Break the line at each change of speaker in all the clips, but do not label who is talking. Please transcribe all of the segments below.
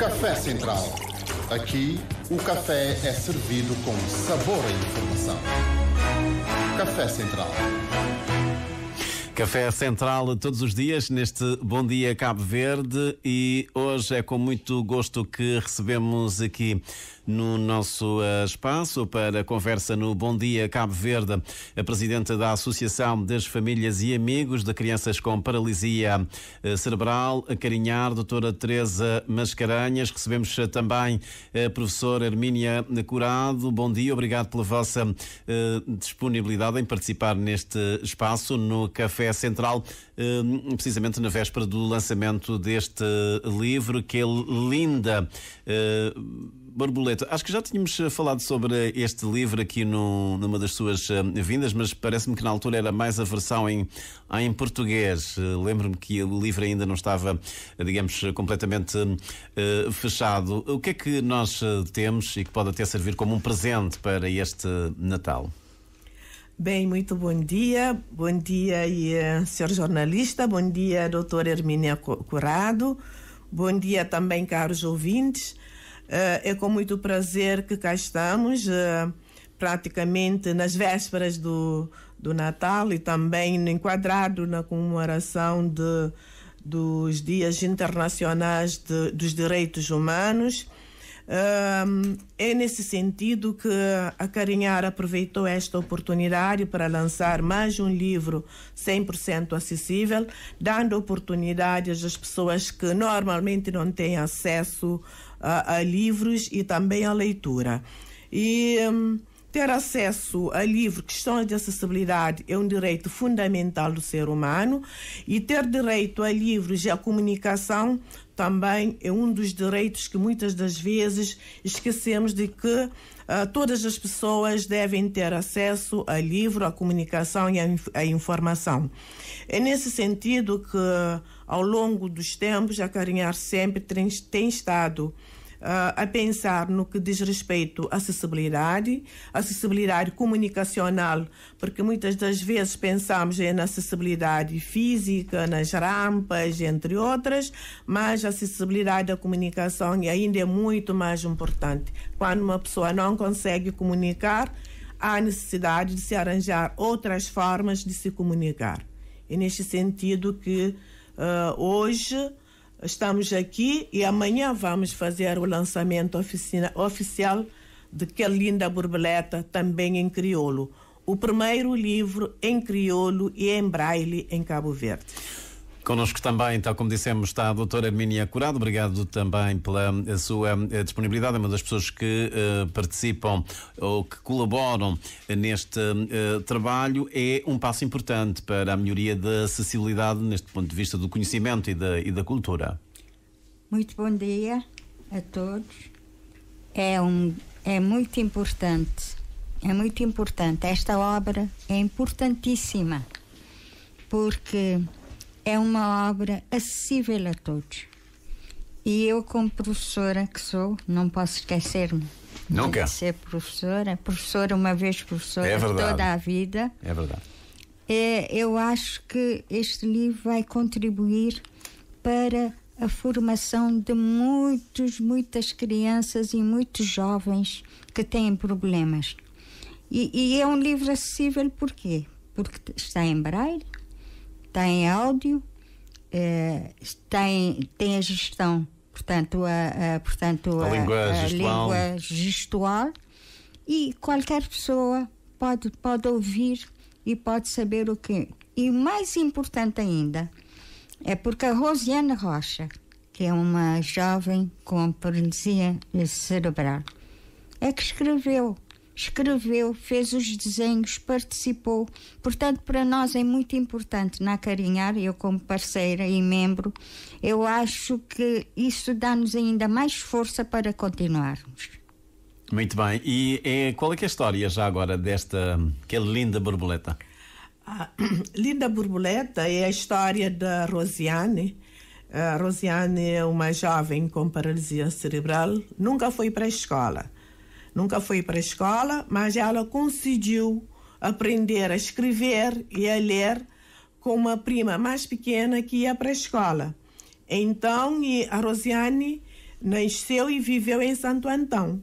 Café Central. Aqui, o café é servido com sabor à informação. Café Central. Café Central todos os dias neste Bom Dia Cabo Verde e hoje é com muito gosto que recebemos aqui no nosso eh, espaço para conversa no Bom Dia Cabo Verde. A presidenta da Associação das Famílias e Amigos de Crianças com Paralisia eh, Cerebral, a Carinhar, doutora Teresa Mascarenhas. Recebemos eh, também a professora Hermínia Curado. Bom dia, obrigado pela vossa disponibilidade em participar neste espaço no Café Central. Hum, precisamente na véspera do lançamento deste livro, que é linda. Eh, Borboleta, acho que já tínhamos falado sobre este livro aqui no, numa das suas eh, vindas, mas parece-me que na altura era mais a versão em, em português. Eh, lembro-me que o livro ainda não estava, digamos, completamente fechado. O que é que nós temos e que pode até servir como um presente para este Natal?
Bem, muito bom dia. Bom dia, e, eh, senhor jornalista. Bom dia, doutora Hermínia Curado. Bom dia também, caros ouvintes. Eh, é com muito prazer que cá estamos, eh, praticamente nas vésperas do, do Natal e também enquadrado na comemoração de, dos Dias Internacionais de, dos Direitos Humanos é nesse sentido que a Carinhar aproveitou esta oportunidade para lançar mais um livro 100% acessível, dando oportunidades às pessoas que normalmente não têm acesso a, a livros e também à leitura. E. Um, ter acesso a livros que estão de acessibilidade é um direito fundamental do ser humano e ter direito a livros e a comunicação também é um dos direitos que muitas das vezes esquecemos de que uh, todas as pessoas devem ter acesso a livro, a comunicação e a inf informação. É nesse sentido que, ao longo dos tempos, a Carinhar sempre tem, tem estado ah, a pensar no que diz respeito à acessibilidade, acessibilidade comunicacional, porque muitas das vezes pensamos é na acessibilidade física, nas rampas, entre outras, mas a acessibilidade da comunicação é ainda é muito mais importante. Quando uma pessoa não consegue comunicar, há necessidade de se arranjar outras formas de se comunicar. É neste sentido que uh, hoje Estamos aqui e amanhã vamos fazer o lançamento oficina, oficial de Que Linda Borboleta, também em crioulo. O primeiro livro em crioulo e em braille em Cabo Verde.
Connosco também, tal como dissemos, está a doutora Minia Curado. Obrigado também pela sua eh, disponibilidade. É uma das pessoas que uh, participam ou que colaboram neste uh, trabalho. É um passo importante para a melhoria da acessibilidade neste ponto de vista do conhecimento e da, e da cultura.
Muito bom dia a todos. É, um, é muito importante, é muito importante. Esta obra é importantíssima porque é uma obra acessível a todos. E eu, como professora que sou, não posso esquecer-me Nunca. de ser professora. Professora, uma vez professora, é toda a vida. É verdade. É, eu acho que este livro vai contribuir para a formação de muitos, muitas crianças e muitos jovens que têm problemas. E, e é um livro acessível porquê? Porque está em braille, está em áudio, eh, tem, tem a gestão, portanto, a, a portanto, a, a, língua, a língua, gestual. e qualquer pessoa pode, pode ouvir e pode saber o que. E mais importante ainda, é porque a Rosiana Rocha, que é uma jovem com paralisia cerebral, é que escreveu escreveu, fez os desenhos, participou. Portanto, para nós é muito importante na Carinhar, eu como parceira e membro, eu acho que isso dá-nos ainda mais força para continuarmos.
Muito bem. E, e eh, qual é, é a história já agora desta que é linda borboleta?
Ah, linda borboleta é a história da Rosiane. A Rosiane é uma jovem com paralisia cerebral, nunca foi para a escola nunca foi para a escola, mas ela conseguiu aprender a escrever e a ler com uma prima mais pequena que ia para a escola. Então, a Rosiane nasceu e viveu em Santo Antão.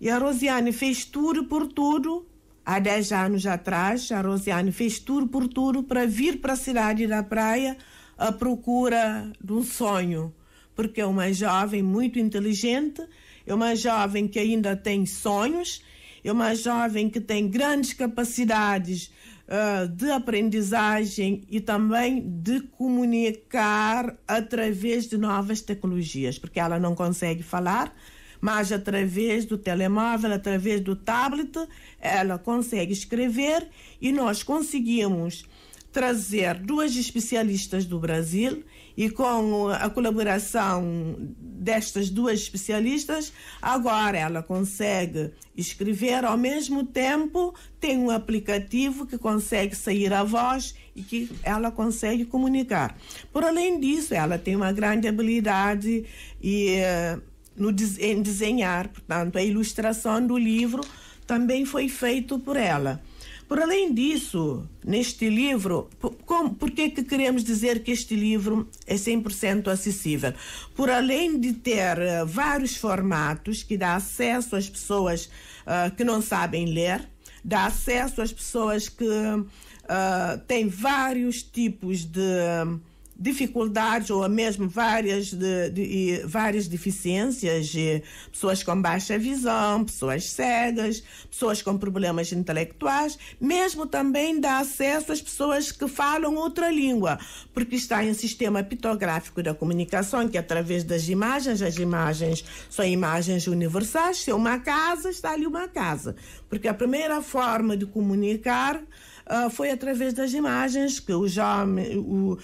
E a Rosiane fez tudo por tudo, há 10 anos atrás, a Rosiane fez tudo por tudo para vir para a cidade da praia à procura de um sonho, porque é uma jovem muito inteligente é uma jovem que ainda tem sonhos, é uma jovem que tem grandes capacidades uh, de aprendizagem e também de comunicar através de novas tecnologias, porque ela não consegue falar, mas através do telemóvel, através do tablet, ela consegue escrever e nós conseguimos trazer duas especialistas do Brasil e com a colaboração destas duas especialistas, agora ela consegue escrever ao mesmo tempo, tem um aplicativo que consegue sair a voz e que ela consegue comunicar. Por além disso, ela tem uma grande habilidade e eh, no, em desenhar, portanto, a ilustração do livro também foi feito por ela. Por além disso, neste livro, por é que queremos dizer que este livro é 100% acessível? Por além de ter uh, vários formatos que dá acesso às pessoas uh, que não sabem ler, dá acesso às pessoas que uh, têm vários tipos de dificuldades ou mesmo várias, de, de, várias deficiências, pessoas com baixa visão, pessoas cegas, pessoas com problemas intelectuais, mesmo também dá acesso às pessoas que falam outra língua, porque está em sistema pictográfico da comunicação, que através das imagens, as imagens são imagens universais, se é uma casa, está ali uma casa, porque a primeira forma de comunicar ah, foi através das imagens que os homens o, uh,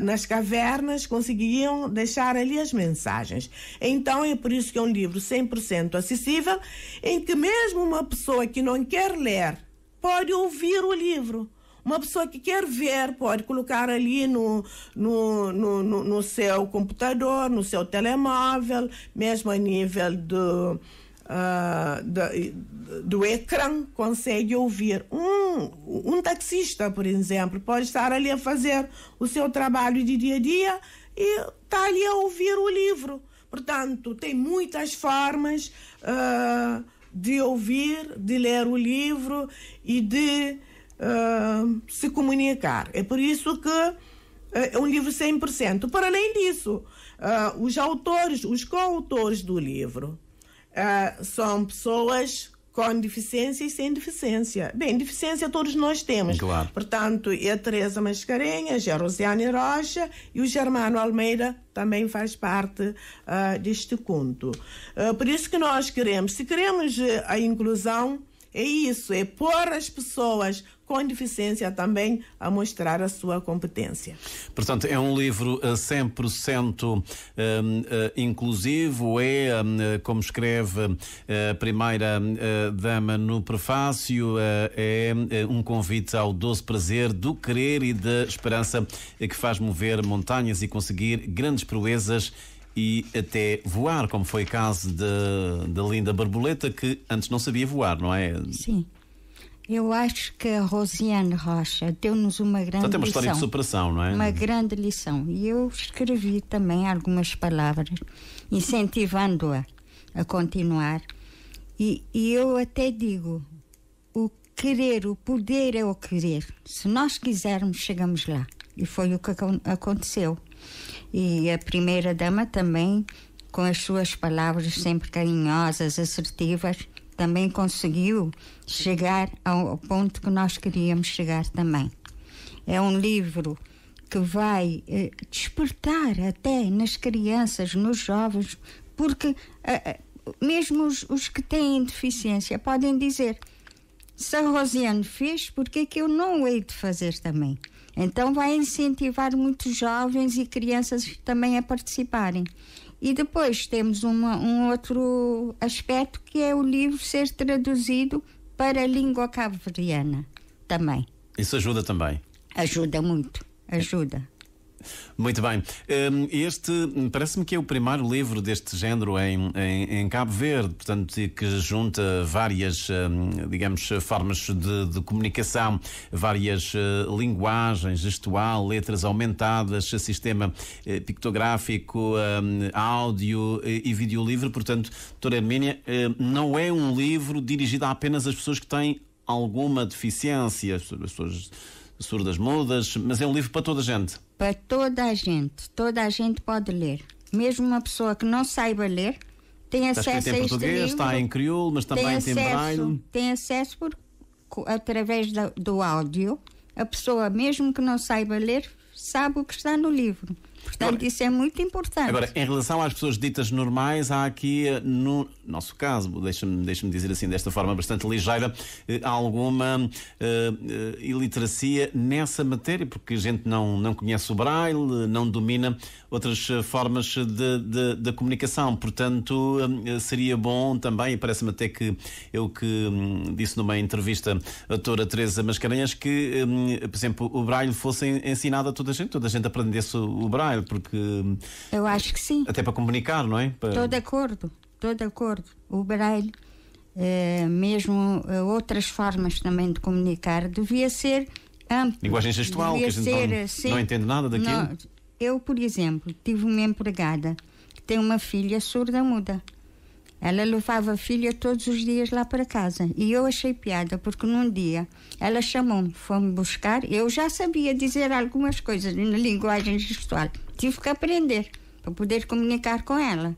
nas cavernas conseguiam deixar ali as mensagens. Então é por isso que é um livro 100% acessível, em que mesmo uma pessoa que não quer ler pode ouvir o livro. Uma pessoa que quer ver pode colocar ali no, no, no, no, no seu computador, no seu telemóvel, mesmo a nível do uh, ah, do, do ecrã consegue ouvir. Um, um taxista, por exemplo, pode estar ali a fazer o seu trabalho de dia a dia e está ali a ouvir o livro. Portanto, tem muitas formas uh, de ouvir, de ler o livro e de uh, se comunicar. É por isso que é um livro 100%. Para além disso, uh, os autores, os coautores do livro, uh, são pessoas com deficiência e sem deficiência. Bem, deficiência todos nós temos. Claro. Portanto, é a Teresa Mascarenhas, é a Rosiane Rocha e o Germano Almeida também faz parte uh, deste conto. Uh, por isso que nós queremos, se queremos a inclusão, é isso, é pôr as pessoas com deficiência também a mostrar a sua competência.
Portanto, é um livro 100% eh, eh, eh, inclusivo, é, como escreve a primeira dama no prefácio, é um convite ao doce prazer do querer e da esperança que faz mover montanhas e conseguir grandes proezas e até voar, como foi o caso da Linda Barboleta, que antes não sabia voar, não é?
Sim. Eu acho que a Rosiane Rocha deu-nos uma então grande lição. Então tem uma história de
superação, não é? Uma
grande lição. E eu escrevi também algumas palavras, incentivando-a a continuar. E, e eu até digo: o querer, o poder é o querer. Se nós quisermos, chegamos lá. E foi o que aconteceu e a primeira dama também com as suas palavras sempre carinhosas, assertivas, também conseguiu chegar ao ponto que nós queríamos chegar também. É um livro que vai eh, despertar até nas crianças, nos jovens, porque eh, eh mesmo os, os, que têm deficiência podem dizer se a Rosiane fez, por é que eu não o hei de fazer também? Então, vai incentivar muitos jovens e crianças também a participarem. E depois temos uma, um outro aspecto que é o livro ser traduzido para a língua cabo-verdiana também.
Isso ajuda também?
Ajuda muito, ajuda.
Muito bem. Hum, este parece-me que é o primeiro livro deste género em, em, em, Cabo Verde, portanto, que junta várias, hum, digamos, formas de, de comunicação, várias eh, linguagens, gestual, letras aumentadas, sistema eh, pictográfico, hum, áudio eh, e vídeo livre. Portanto, doutora Hermínia, não é um livro dirigido apenas às pessoas que têm alguma deficiência, as pessoas surdas mudas, mas é um livro para toda a gente.
Para toda a gente, toda a gente pode ler. Mesmo uma pessoa que não saiba ler tem está acesso a este livro. Está em português, está
em crioulo, mas também tem acesso,
Tem acesso por, através do, do áudio. A pessoa, mesmo que não saiba ler, sabe o que está no livro. Portanto, isso é muito importante. Agora,
em relação às pessoas ditas normais, há aqui, eh, no nosso caso, deixa-me deixa dizer assim, desta forma bastante ligeira, eh, alguma uh, uh, iliteracia nessa matéria, porque a gente não, não conhece o braille, não domina outras formas de, de, de comunicação. Portanto, uh, seria bom também, e parece-me até que eu que um, disse numa entrevista à doutora Teresa Mascarenhas que, um, por exemplo, o braille fosse ensinado a toda a gente, toda a gente aprendesse o braille porque. Hum,
eu acho que sim.
Até para comunicar, não é? Estou de
acordo, estou de acordo. O braille, eh, mesmo eh, outras formas também de comunicar, devia ser amplo. Linguagem gestual, devia que a gente ser, não, entendo eh, não entende
nada daquilo. Não,
eu, por exemplo, tive uma empregada que tem uma filha surda-muda. Ela levava a filha todos os dias lá para casa. E eu achei piada, porque num dia ela chamou-me, foi-me buscar. Eu já sabia dizer algumas coisas na linguagem gestual. Tive que aprender para poder comunicar com ela.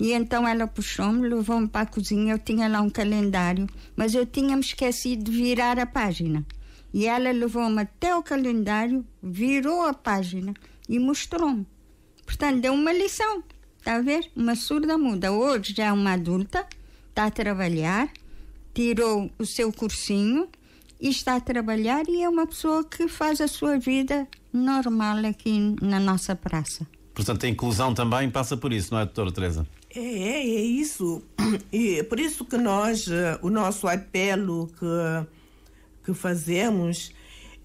E então ela puxou-me, levou-me para a cozinha. Eu tinha lá um calendário, mas eu tinha-me esquecido de virar a página. E ela levou-me até o calendário, virou a página e mostrou-me. Portanto, deu uma lição. Tá a ver? Uma surda muda. Hoje já é uma adulta, está a trabalhar, tirou o seu cursinho e está a trabalhar e é uma pessoa que faz a sua vida normal aqui na nossa praça.
Portanto, a inclusão também passa por isso, não é, doutora Teresa?
É, é, é isso.
E é por isso que nós, eh, o nosso apelo que, que fazemos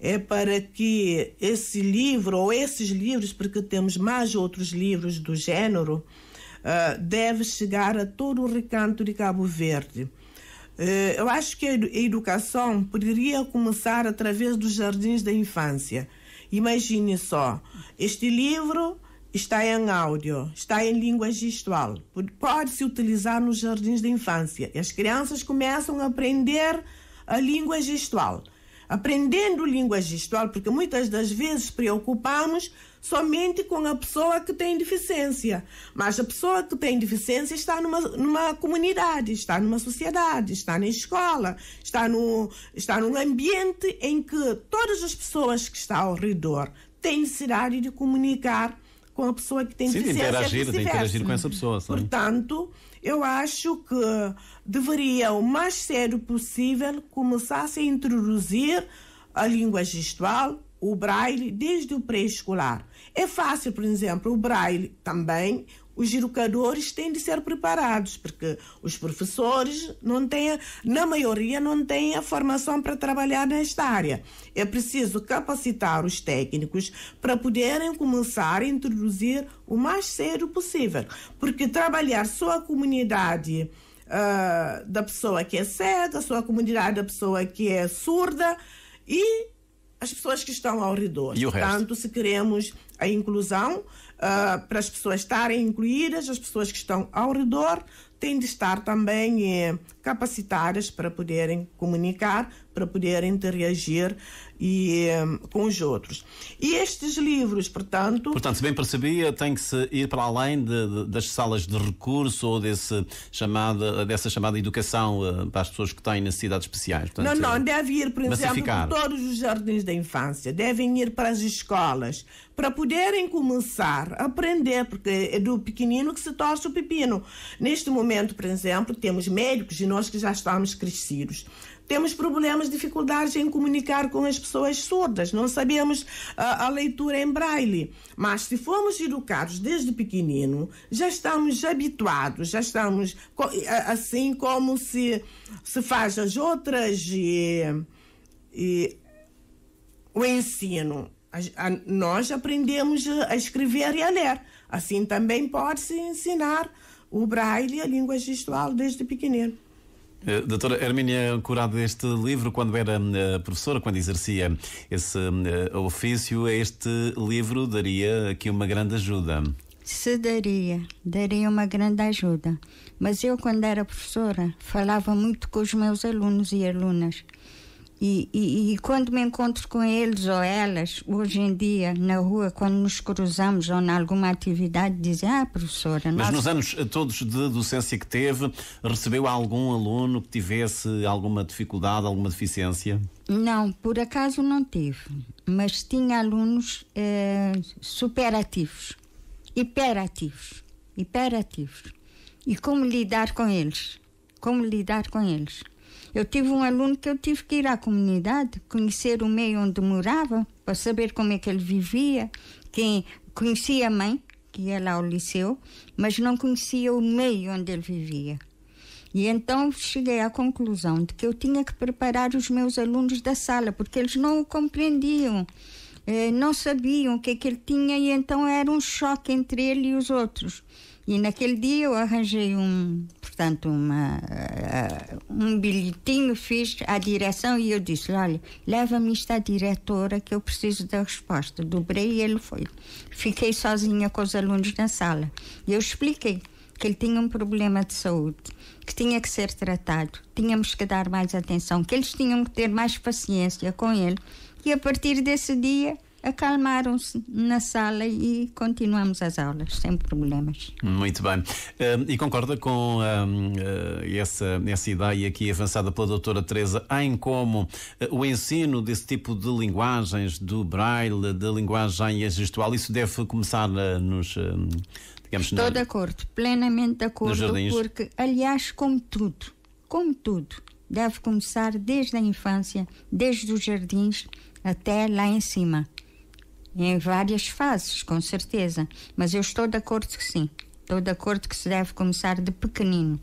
é para que esse livro ou esses livros, porque temos mais outros livros do género, uh, deve chegar a todo o recanto de Cabo Verde. Uh, eu acho que a educação poderia começar através dos jardins da infância. Imagine só, este livro está em áudio, está em língua gestual, pode-se utilizar nos jardins da infância. E as crianças começam a aprender a língua gestual aprendendo língua gestual, porque muitas das vezes preocupamos somente com a pessoa que tem deficiência, mas a pessoa que tem deficiência está numa, numa comunidade, está numa sociedade, está na escola, está, no, está num ambiente em que todas as pessoas que estão ao redor têm necessidade de comunicar com a pessoa que tem Sim, deficiência. De interagir, de interagir com essa pessoa. Sabe? Portanto, eu acho que deveria, o mais sério possível, começar-se a introduzir a língua gestual, o braille, desde o pré-escolar. É fácil, por exemplo, o braille também, os educadores têm de ser preparados, porque os professores não têm, na maioria, não têm a formação para trabalhar nesta área. É preciso capacitar os técnicos para poderem começar a introduzir o mais cedo possível, porque trabalhar só a comunidade uh, da pessoa que é cega, só a comunidade da pessoa que é surda e as pessoas que estão ao redor. E o resto? Portanto, se queremos a inclusão, uh, para as pessoas estarem incluídas, as pessoas que estão ao redor têm de estar também eh, capacitadas para poderem comunicar, para poderem interagir e, um, eh, com os outros. E estes livros, portanto.
Portanto, se bem percebia, tem que se ir para além de, de, das salas de recurso ou desse chamada, dessa chamada educação uh, para as pessoas que têm necessidades especiais. Portanto, não, não, deve
ir, por exemplo, para todos os jardins da infância, devem ir para as escolas, para poderem começar a aprender, porque é do pequenino que se torce o pepino. Neste momento, por exemplo, temos médicos e nós que já estamos crescidos. Temos problemas, dificuldades em comunicar com as pessoas surdas, não sabemos a, ah, a leitura em braille. Mas se formos educados desde pequenino, já estamos habituados, já estamos assim como se, se faz as outras. E, e, o ensino. A, a, nós aprendemos a escrever e a ler. Assim também pode-se ensinar o braille e a língua gestual desde pequenino.
Eh, doutora Hermínia Curado, este livro, quando era eh, professora, quando exercia esse eh, ofício, este livro daria aqui uma grande ajuda.
Se daria, daria uma grande ajuda. Mas eu, quando era professora, falava muito com os meus alunos e alunas. E, e, e, quando me encontro com eles ou elas, hoje em dia, na rua, quando nos cruzamos ou em alguma atividade, dizem: Ah, professora. Mas nos anos
eh, todos de docência que teve, recebeu algum aluno que tivesse alguma dificuldade, alguma deficiência?
Não, por acaso não tive. Mas tinha alunos eh, superativos, hiperativos, hiperativos. E como lidar com eles? Como lidar com eles? Eu tive um aluno que eu tive que ir à comunidade, conhecer o meio onde morava, para saber como é que ele vivia, quem conhecia a mãe, que ia lá ao liceu, mas não conhecia o meio onde ele vivia. E então cheguei à conclusão de que eu tinha que preparar os meus alunos da sala, porque eles não o compreendiam, eh, não sabiam o que é que ele tinha, e então era um choque entre ele e os outros. E naquele dia eu arranjei um, portanto, uma, uh, um bilhetinho, fiz a direção e eu disse, olha, leva-me isto à diretora que eu preciso da resposta. Dobrei e ele foi. Fiquei sozinha com os alunos na sala. E eu expliquei que ele tinha um problema de saúde, que tinha que ser tratado, tínhamos que dar mais atenção, que eles tinham que ter mais paciência com ele. E a partir desse dia acalmaram-se na sala e continuamos as aulas sem problemas.
Muito bem. Hum, e concorda com hum, eh, essa, essa ideia aqui é avançada pela doutora Teresa em como eh, o ensino desse tipo de linguagens, do braille, da linguagem é gestual, isso deve começar eh, nos. Hum, digamos, Estou na... de
acordo, plenamente de acordo, porque, aliás, como tudo, como tudo, deve começar desde a infância, desde os jardins até lá em cima em várias fases, com certeza. Mas eu estou de acordo que sim. Estou de acordo que se deve começar de pequenino,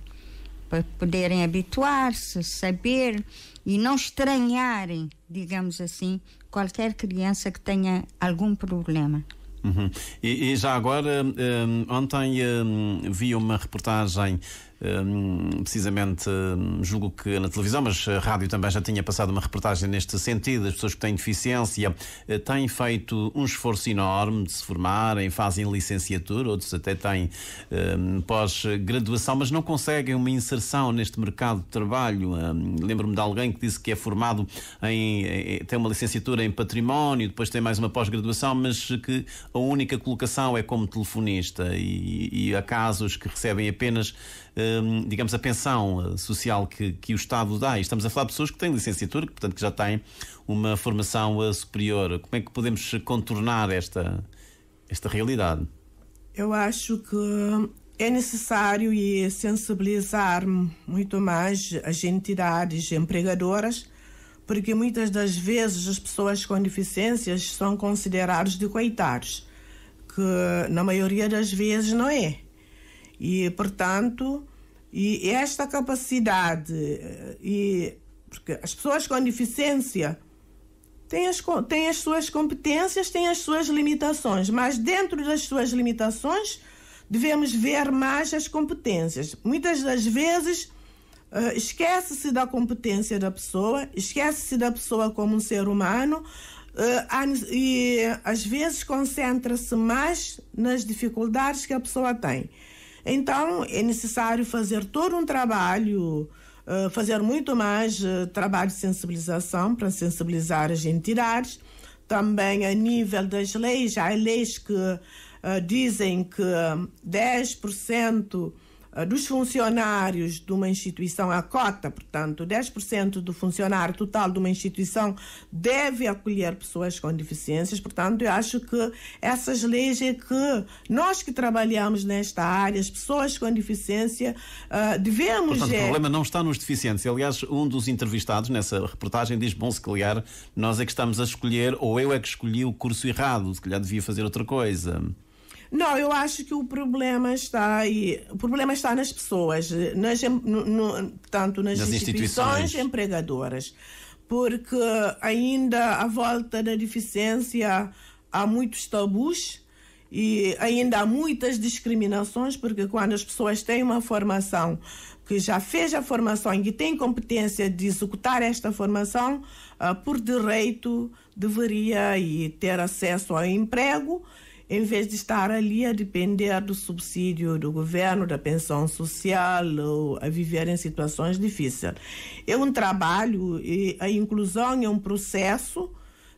para poderem habituar-se, saber e não estranharem, digamos assim, qualquer criança que tenha algum problema.
Uhum. E, e, já agora, um, eh, ontem um, eh, vi uma reportagem Hum, precisamente, hum, julgo que na televisão, mas a rádio também já tinha passado uma reportagem neste sentido, as pessoas que têm deficiência eh, têm feito um esforço enorme de se formarem, fazem licenciatura, outros até têm hum, pós-graduação, mas não conseguem uma inserção neste mercado de trabalho. Lembro-me de alguém que disse que é formado em, em eh, eh, tem uma licenciatura em património, depois tem mais uma pós-graduação, mas que a única colocação é como telefonista e, e há casos que recebem apenas Hum, digamos, a pensão eh, social que, que o Estado dá. E estamos a falar de pessoas que têm licenciatura, que, portanto, que já têm uma formação eh, superior. Como é que podemos contornar esta, esta realidade?
Eu acho que hum, é necessário e sensibilizar muito mais as entidades empregadoras, porque muitas das vezes as pessoas com deficiências são consideradas de coitados, que na maioria das vezes não é. E, portanto, e esta capacidade, eh, e, porque as pessoas com deficiência têm as, têm as suas competências, têm as suas limitações, mas dentro das suas limitações devemos ver mais as competências. Muitas das vezes uh, esquece-se da competência da pessoa, esquece-se da pessoa como um ser humano, Uh, e às vezes concentra-se mais nas dificuldades que a pessoa tem. Então, é necessário fazer todo um trabalho, eh, fazer muito mais eh, trabalho de sensibilização para sensibilizar as entidades. Também a nível das leis, há leis que eh, dizem que 10% ah, dos funcionários de uma instituição a cota, portanto, 10% do funcionário total de uma instituição deve acolher pessoas com deficiências. Portanto, eu acho que essas leis é que nós que trabalhamos nesta área, as pessoas com deficiência, uh, devemos. Portanto, é... o problema
não está nos deficientes. Aliás, um dos entrevistados nessa reportagem diz: bom, se calhar nós é que estamos a escolher, ou eu é que escolhi o curso errado, se calhar devia fazer outra coisa.
Não, eu acho que o problema está aí. O problema está nas pessoas, nas, no, no, tanto nas, nas instituições, instituições empregadoras, porque ainda à volta da deficiência há muitos tabus e ainda há muitas discriminações, porque quando as pessoas têm uma formação que já fez a formação e que tem competência de executar esta formação, ah, por direito deveria ter acesso ao emprego em vez de estar ali a depender do subsídio do governo, da pensão social, ou a viver em situações difíceis. É um trabalho e a inclusão é um processo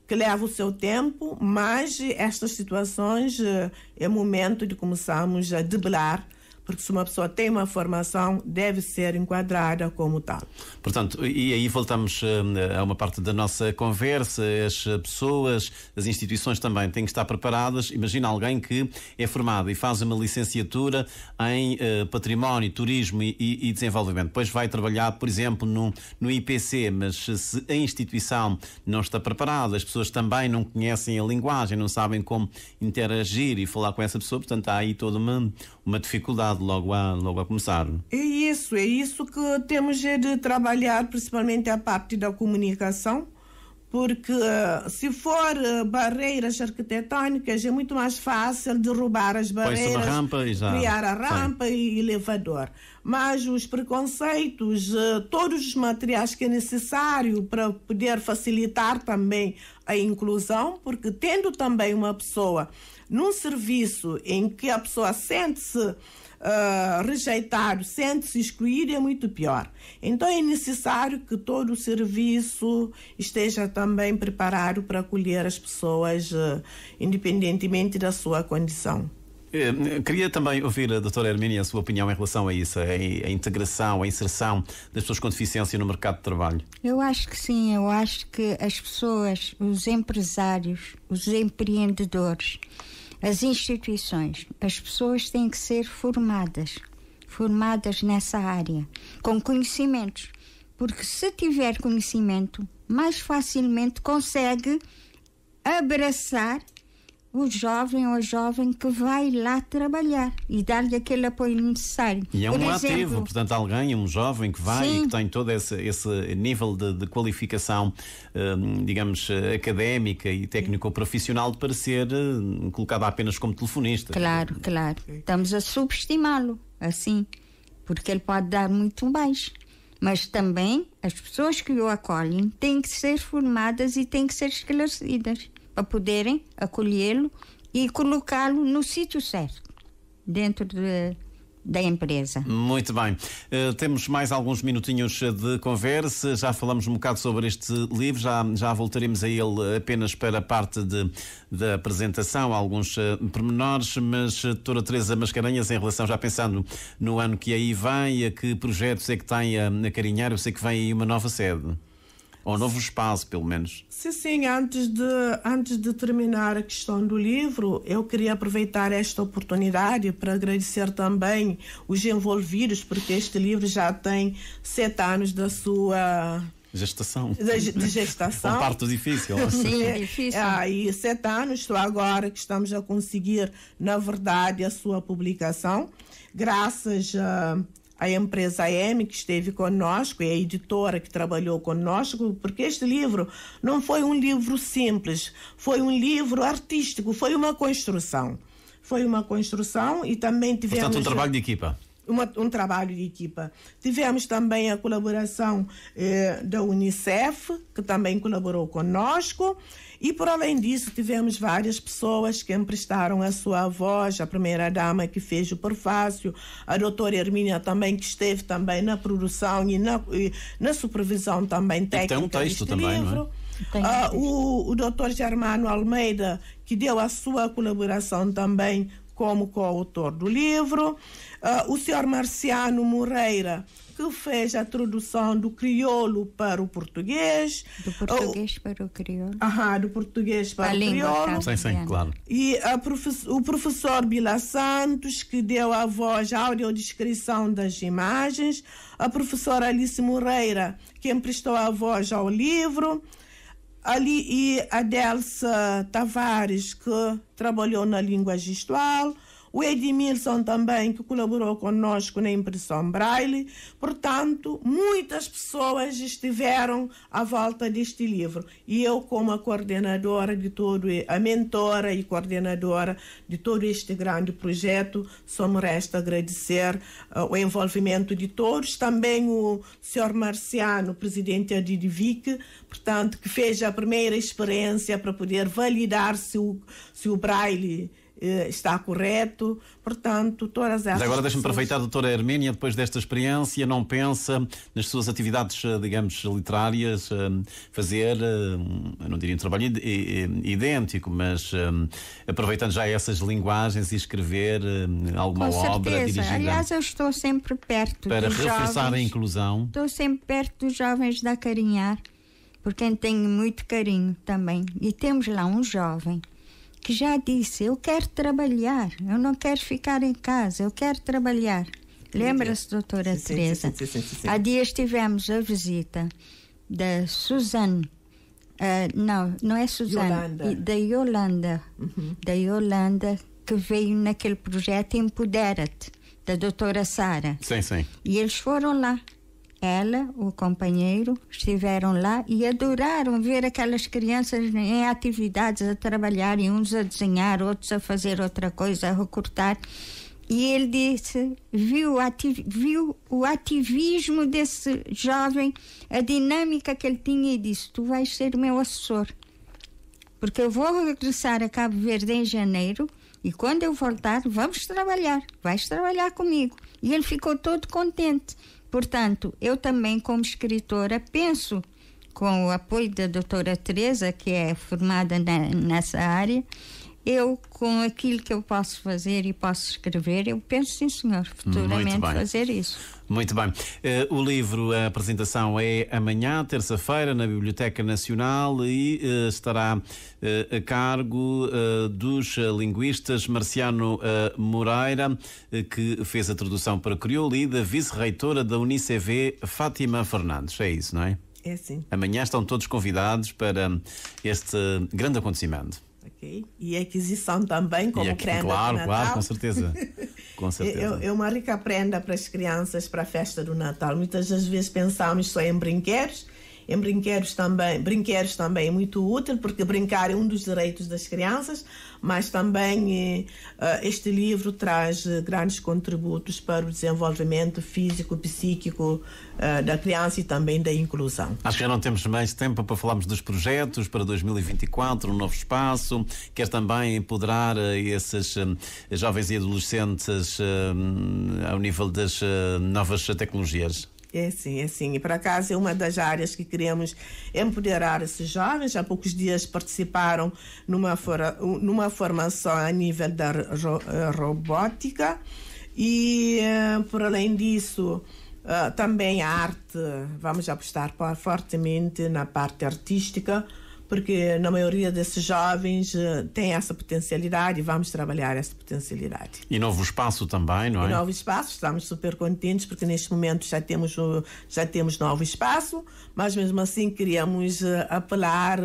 que leva o seu tempo, mas estas situações eh, é momento de começarmos a debelar porque se uma pessoa tem uma formação, deve ser enquadrada como tal.
Portanto, e aí voltamos hum, a uma parte da nossa conversa. As pessoas, as instituições também têm que estar preparadas. Imagina alguém que é formado e faz uma licenciatura em eh, património, turismo e, e desenvolvimento. Depois vai trabalhar, por exemplo, no, no IPC, mas se a instituição não está preparada, as pessoas também não conhecem a linguagem, não sabem como interagir e falar com essa pessoa, portanto, há aí todo mundo uma dificuldade logo a, logo a começar.
É isso, é isso que temos é de trabalhar, principalmente a parte da comunicação, porque eh, se for eh, barreiras arquitetónicas é muito mais fácil derrubar as barreiras, a rampa, criar a rampa sim. e elevador. Mas os preconceitos, eh, todos os materiais que é necessário para poder facilitar também a inclusão, porque tendo também uma pessoa num serviço em que a pessoa sente-se uh, sente-se excluída, é muito pior. Então é necessário que todo o serviço esteja também preparado para acolher as pessoas, uh, independentemente da sua condição.
Eh, queria também ouvir a doutora Hermínia a sua opinião em relação a isso, a integração, a inserção das pessoas com deficiência no mercado de trabalho.
Eu acho que sim, eu acho que as pessoas, os empresários, os empreendedores, as instituições, as pessoas têm que ser formadas, formadas nessa área, com conhecimentos, porque se tiver conhecimento, mais facilmente consegue abraçar o jovem ou a jovem que vai lá trabalhar e dar-lhe aquele apoio necessário. E é um exemplo, ativo,
portanto, alguém, um jovem que vai sim. e que tem todo esse, esse nível de, de qualificação, hum, digamos, académica e técnico-profissional para ser hum, colocado apenas como telefonista. Claro,
claro. Estamos a subestimá-lo, assim, porque ele pode dar muito mais. Mas também as pessoas que o acolhem têm que ser formadas e têm que ser esclarecidas para poderem acolhê-lo e colocá-lo no sítio certo, dentro de, da empresa.
Muito bem. Uh, temos mais alguns minutinhos eh, de conversa. Já falamos um bocado sobre este livro, já, já voltaremos a ele apenas para a parte de, da apresentação, alguns uh, pormenores, mas doutora Teresa Mascarenhas, em relação, já pensando no ano que aí vem, a que projetos é que tem a, a Carinhar, eu sei que vem aí uma nova sede. Ou novo espaço, pelo menos.
Sim, sim. Antes de, antes de terminar a questão do livro, eu queria aproveitar esta oportunidade para agradecer também os envolvidos, porque este livro já tem sete anos da sua
Gestação. De, de gestação. Um parto difícil. Assim. Sim, é
difícil. Ah, e sete anos, estou agora que estamos a conseguir, na verdade, a sua publicação, graças a. Uh a empresa M que esteve conosco e a editora que trabalhou conosco, porque este livro não foi um livro simples, foi um livro artístico, foi uma construção. Foi uma construção e também tivemos. Portanto, um trabalho de equipa uma, um trabalho de equipa. Tivemos também a colaboração eh, da Unicef, que também colaborou conosco, e por além disso, tivemos várias pessoas que emprestaram a sua voz, a primeira-dama que fez o prefácio, a doutora Hermínia também, que esteve também na produção e na, e na supervisão também técnica. E tem um texto também, livro. não é? Uh, o, o doutor Germano Almeida, que deu a sua colaboração também como coautor do livro, uh, o senhor Marciano Moreira, que fez a tradução do crioulo para o português. Do ah, português uh, para o crioulo. Aham, do português para a o crioulo. Tá, sim, sim, claro. E profe o professor Bila Santos, que deu a voz à audiodescrição das imagens. A professora Alice Moreira, que emprestou a voz ao livro. Ali e Adelsa Tavares, que trabalhou na língua gestual o Edmilson também, que colaborou conosco na impressão braille. Portanto, muitas pessoas estiveram à volta deste livro. E eu, como a coordenadora de todo, a mentora e coordenadora de todo este grande projeto, só me resta agradecer uh, o envolvimento de todos, também o Sr. Marciano, presidente da DIDVIC, portanto, que fez a primeira experiência para poder validar se o, se o braille eh, está correto. Portanto, todas essas. Mas agora deixa-me aproveitar,
doutora Hermínia, depois desta experiência, não pensa nas suas atividades, eh, digamos, literárias, eh, fazer, eu não diria um trabalho idêntico, mas aproveitando já essas linguagens e escrever alguma Com obra dirigida. Aliás, eu
estou sempre perto para dos reforçar jovens,
a inclusão.
Estou sempre perto dos jovens da Carinhar, porque tenho muito carinho também. E temos lá um jovem que já disse: Eu quero trabalhar, eu não quero ficar em casa, eu quero trabalhar. Lembra-se, doutora sim, Teresa?
Sim, sim, sim, Há
dias tivemos a visita da Suzane. Uh, ah, não, não é Suzane, Yolanda. da Yolanda, uhum. da Yolanda que veio naquele projeto Empodera-te, da doutora Sara. Sim, sim. E eles foram lá ela, o companheiro, estiveram lá e adoraram ver aquelas crianças em atividades a trabalharem, uns a desenhar, outros a fazer outra coisa, a recortar. E ele disse, viu, viu o ativismo desse jovem, a dinâmica que ele tinha e disse, tu vais ser meu assessor. Porque eu vou regressar a Cabo Verde em janeiro e quando eu voltar, vamos trabalhar, vais trabalhar comigo. E ele ficou todo contente Portanto, eu também, como escritora, penso, com o apoio da doutora Teresa, que é formada na, nessa área, eu, com aquilo que eu posso fazer e posso escrever, eu penso, sim, senhor, futuramente fazer isso.
Muito bem. Uh, o livro, a apresentação é amanhã, terça-feira, na Biblioteca Nacional e uh, estará uh, a cargo dos linguistas Marciano Moreira, que fez a tradução para crioulo, e da vice-reitora da Unicev, Fátima Fernandes. É isso, não é? É sim. Amanhã estão todos convidados para este grande acontecimento.
E a aquisição também como aqui, prenda claro, de Natal. Claro, com certeza.
Com é, é, certeza. é,
é, uma rica prenda para as crianças para a festa do Natal. Muitas das vezes pensamos só em brinquedos em brinquedos também, brinquedos também é muito útil, porque brincar é um dos direitos das crianças, mas também eh, este livro traz eh, grandes contributos para o desenvolvimento físico, psíquico eh, da criança e também da inclusão.
Acho que já não temos mais tempo para falarmos dos projetos para 2024, um novo espaço, quer também empoderar esses jovens e adolescentes ao nível das novas tecnologias.
É sim, é sim. E por acaso é uma das áreas que queremos empoderar esses jovens. Há poucos dias participaram numa, numa formação a nível da ro, eh, robótica e, eh, por além disso, eh, também a arte. Vamos apostar fortemente na parte artística porque na maioria desses jovens eh, tem essa potencialidade e vamos trabalhar essa potencialidade.
E novo espaço também, não é? E novo
espaço, estamos super contentes porque neste momento já temos, eh, já temos novo espaço, mas mesmo assim queríamos eh, apelar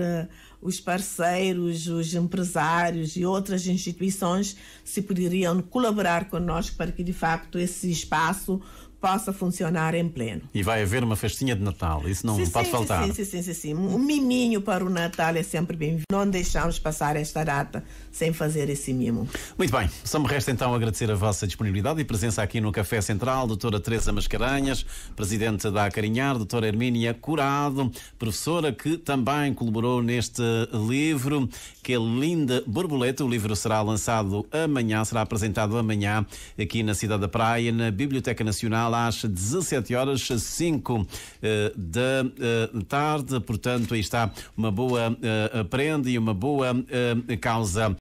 os parceiros, os empresários e outras instituições se poderiam colaborar conosco para que de facto esse espaço possa funcionar em pleno.
E vai haver uma festinha de Natal, isso não sim, pode sim, faltar. Sim, sim,
sim, sim, sim. Um miminho para o Natal é sempre bem-vindo. Não deixamos passar esta data sem fazer esse mimo.
Muito bem, só me resta então agradecer a vossa disponibilidade e presença aqui no Café Central, doutora Teresa Mascarenhas, presidente da Acarinhar, doutora Hermínia Curado, professora que também colaborou neste livro, que é Linda Borboleta. O livro será lançado amanhã, será apresentado amanhã aqui na Cidade da Praia, na Biblioteca Nacional às 17 horas 5 eh, da eh, tarde. Portanto, aí está uma boa eh, prenda e uma boa causa.